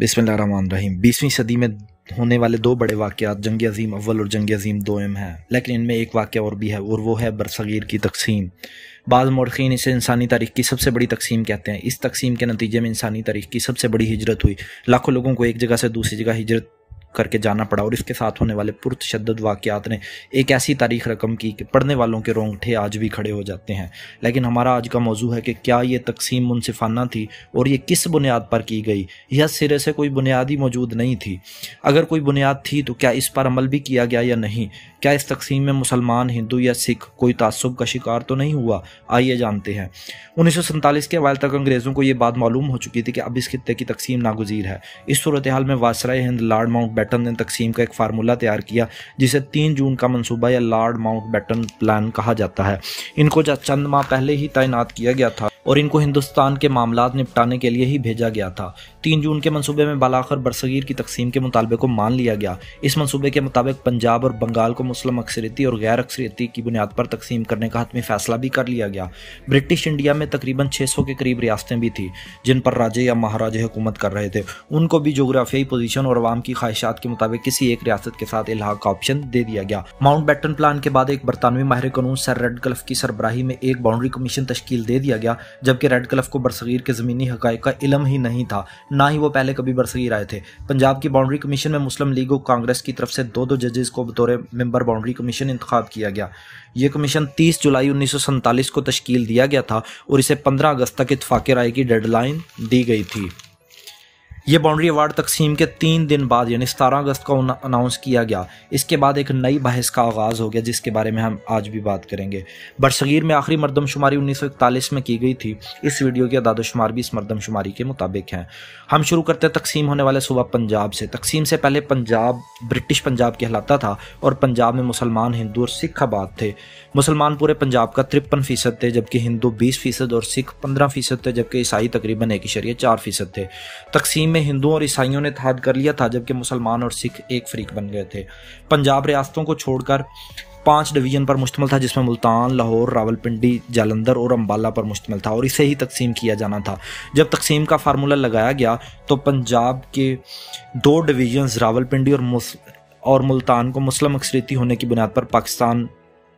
बिस्मिल्लाहिर्रहमानिर्रहीम बीसवीं सदी में होने वाले दो बड़े वाक़ात जंग अजीम अव्वल और जंग अजीम एम हैं लेकिन इनमें एक वाक़ और भी है और वो है बरसगीर की तकसीम बाद मौरखीन इसे इंसानी तारीख की सबसे बड़ी तकसीम कहते हैं इस तकसीम के नतीजे में इंसानी तारीख की सबसे बड़ी हिजरत हुई लाखों लोगों को एक जगह से दूसरी जगह हिजरत करके जाना पड़ा और इसके साथ होने वाले पुरतशद वाक़ात ने एक ऐसी तारीख रकम की कि पढ़ने वालों के रोंगठे आज भी खड़े हो जाते हैं लेकिन हमारा आज का मौजू है कि क्या ये तकसीम मुनसिफाना थी और ये किस बुनियाद पर की गई यह सिरे से कोई बुनियाद ही मौजूद नहीं थी अगर कोई बुनियाद थी तो क्या इस पर अमल भी किया गया या नहीं क्या इस तकसीम में मुसलमान हिंदू या सिख कोई तसब का शिकार तो नहीं हुआ आइए जानते हैं उन्नीस के अवाल तक अंग्रेज़ों को ये बात मालूम हो चुकी थी कि अब इस खत्े की तकसीम नागजीर है इस सूरत हाल में वासरा हिंद लॉर्ड माउंट बैटन ने तकसीम का एक फार्मूला तैयार किया जिसे तीन जून का मनसूबा या लॉर्ड माउंट बैटन प्लान कहा जाता है इनको चंद माह पहले ही तैनात किया गया था और इनको हिंदुस्तान के मामला निपटाने के लिए ही भेजा गया था तीन जून के मनसूबे में बालाखर बरसगीर की तकसीम के मुतालबे को मान लिया गया इस मनसूबे के मुताबिक पंजाब और बंगाल को मुस्लिम अक्सरती और गैर अक्सरती की बुनियाद पर तकसीम करने का हतमी फैसला भी कर लिया गया ब्रिटिश इंडिया में तकरीबन 600 के करीब रियासतें भी थी जिन पर राजे या महाराजे हुकूमत कर रहे थे उनको भी जोग्राफियाई पोजीशन और आवाम की ख्वाहिशात के मुताबिक किसी एक रियासत के साथ इलाहा का ऑप्शन दे दिया गया माउंट बैटन प्लान के बाद एक बरतानवी माहिर कानून सर रेड गल्फ की सरबराही में एक बाउंड्री कमीशन तश्ल दे दिया गया जबकि रेड क्लफ को बरसगीर के ज़मीनी हक़ का इलम ही नहीं था ना ही वो पहले कभी बरसगीर आए थे पंजाब की बाउंड्री कमीशन में मुस्लिम लीग और कांग्रेस की तरफ से दो दो जजेस को बतौर मेंबर बाउंड्री कमीशन इंतखब किया गया ये कमीशन तीस जुलाई उन्नीस को तश्कील दिया गया था और इसे पंद्रह अगस्त तक इतफाक़ राय की डेडलाइन दी गई थी ये बाउंड्री अवार्ड तकसीम के तीन दिन बाद यानी सतारह अगस्त को अनाउंस किया गया इसके बाद एक नई बहस का आगाज़ हो गया जिसके बारे में हम आज भी बात करेंगे बरसगीर में आखिरी मरदमशुमारी उन्नीस सौ इकतालीस में की गई थी इस वीडियो के दादोशुमार भी इस मरदमशुमारी के मुताबिक हैं हम शुरू करते हैं तकसीम होने वाले सुबह पंजाब से तकसीम से पहले पंजाब ब्रिटिश पंजाब कहलाता था और पंजाब में मुसलमान हिंदू और सिख आबाद थे मुसलमान पूरे पंजाब का तिरपन फीसद थे जबकि हिंदू बीस फीसद और सिख पंद्रह फीसद थे जबकि ईसाई तकरीबन एक शरीय चार फीसद थे तकसीम में हिंदुओं और ईसाइयों ने थाद कर लिया था जबकि मुसलमान और सिख एक फरीक बन गए थे पंजाब रियासतों को छोड़कर पांच डिवीजन पर मुश्तमल था जिसमें मुल्तान लाहौर रावलपिंडी जालंधर और अम्बाला पर मुश्तमल था और इसे ही तकसीम किया जाना था जब तकसीम का फार्मूला लगाया गया तो पंजाब के दो डिवीजन्स रावलपिंडी और और मुल्तान को मुस्लिम अक्सरीती होने की बुनियाद पर पाकिस्तान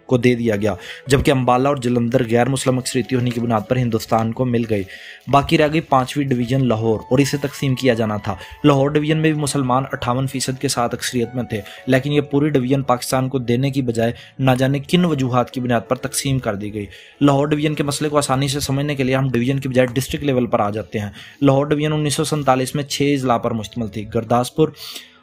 को दे दिया गया जबकि अम्बाला और जलंधर गैर मुस्लिम अक्सरीती होने की बुनियाद पर हिंदुस्तान को मिल गई बाकी रह गई पांचवीं डिवीजन लाहौर और इसे तकसीम किया जाना था लाहौर डिवीजन में भी मुसलमान अट्ठावन फीसद के साथ अक्सरियत में थे लेकिन यह पूरी डिवीजन पाकिस्तान को देने की बजाय ना जाने किन वजूहत की बुनियाद पर तकसीम कर दी गई लाहौर डिवीजन के मसले को आसानी से समझने के लिए हम डिवीजन की बजाय डिस्ट्रिक्ट लेवल पर आ जाते हैं लाहौर डिवीजन उन्नीस में छः इजला पर मुश्तमल थी गुरदासपुर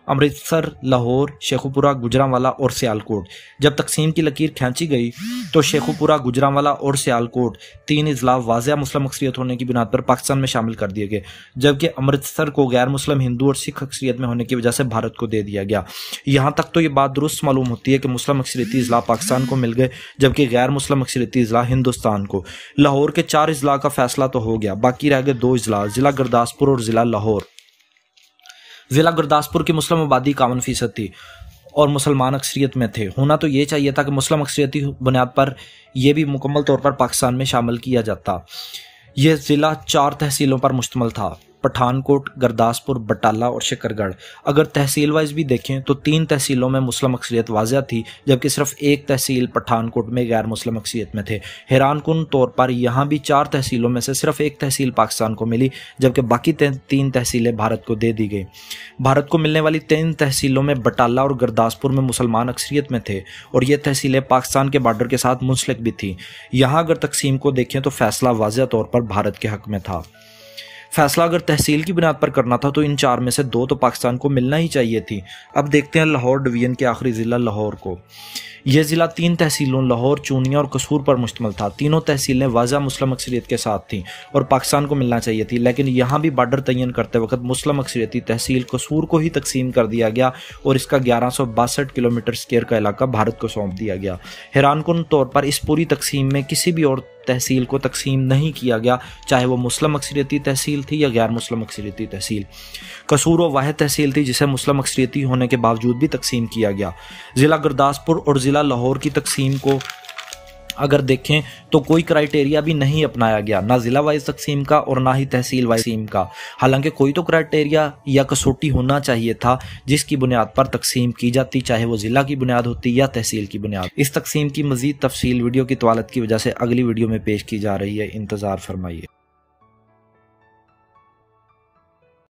अमृतसर लाहौर शेखुपुरा वाला और सियालकोट जब तकसीम की लकीर खींची गई तो शेखुपुरा गुजरावाला और सियालकोट तीन अजला वाजिया मुस्लिम अक्सरियत होने की बुनियाद पर पाकिस्तान में शामिल कर दिए गए जबकि अमृतसर को गैर मुस्लिम हिंदू और सिख अक्सरियत में होने की वजह से भारत को दे दिया गया यहाँ तक तो ये बात दुरुस्त मालूम होती है कि मुस्लिम अक्सरती अजला पाकिस्तान को मिल गए जबकि गैर मुस्लिम अक्सरती अजला हिंदुस्तान को लाहौर के चार अजला का फैसला तो हो गया बाकी रह गए दो अजला ज़िला गुरदासपुर और ज़िला लाहौर ज़िला गुरदासपुर की मुस्लिम आबादी इक्यावन फीसद थी और मुसलमान अक्सरियत में थे होना तो ये चाहिए था कि मुस्लिम अक्सरियती बुनियाद पर यह भी मुकम्मल तौर पर पाकिस्तान में शामिल किया जाता यह ज़िला चार तहसीलों पर मुश्तमल था पठानकोट गुरदासपुर बटाला और शिकरगढ़ अगर तहसील वाइज भी देखें तो तीन तहसीलों में मुस्लिम अक्सरियत वाजह थी जबकि सिर्फ एक तहसील पठानकोट में गैर मुस्लिम अक्सरियत में थे हैरान कन तौर पर यहाँ भी चार तहसीलों में से सिर्फ एक तहसील पाकिस्तान को मिली जबकि बाकी तीन तहसीलें भारत को दे दी गई भारत को मिलने वाली तीन तहसीलों में बटाला और गुरदासपुर में मुसलमान अक्सरियत में थे और ये तहसीलें पाकिस्तान के बॉर्डर के साथ मुंसलिक भी थी यहाँ अगर तकसीम को देखें तो फैसला वाजह तौर पर भारत के हक में था फैसला अगर तहसील की बुनियाद पर करना था तो इन चार में से दो तो पाकिस्तान को मिलना ही चाहिए थी अब देखते हैं लाहौर डिवीजन के आखिरी ज़िला लाहौर को यह ज़िला तीन तहसीलों लाहौर चूनिया और कसूर पर मुश्तमल था तीनों तहसीलें वाजा मुस्लिम अक्सरीत के साथ थीं और पाकिस्तान को मिलना चाहिए थी लेकिन यहाँ भी बार्डर तयन करते वक्त मुस्लिम अक्सरियती तहसील कसूर को ही तकसीम कर दिया गया और इसका ग्यारह किलोमीटर स्केयर का इलाका भारत को सौंप दिया गया हैरानकुन तौर पर इस पूरी तकसीम में किसी भी और तहसील को तकसीम नहीं किया गया चाहे वो मुस्लिम अक्सरीती तहसील थी या गैर मुस्लिम अक्सरीती तहसील कसूर व वाहद तहसील थी जिसे मुस्लिम अक्सरीती होने के बावजूद भी तकसीम किया गया ज़िला गुरदासपुर और ज़िला लाहौर की तकसीम को अगर देखें तो कोई क्राइटेरिया भी नहीं अपनाया गया ना जिला वाइज तकसीम का और ना ही तहसील वाइज तकसीम का हालांकि कोई तो क्राइटेरिया या कसौटी होना चाहिए था जिसकी बुनियाद पर तकसीम की जाती चाहे वो जिला की बुनियाद होती या तहसील की बुनियाद इस तकसीम की मजीद तफसील वीडियो की तवालत की वजह से अगली वीडियो में पेश की जा रही है इंतज़ार फरमाइए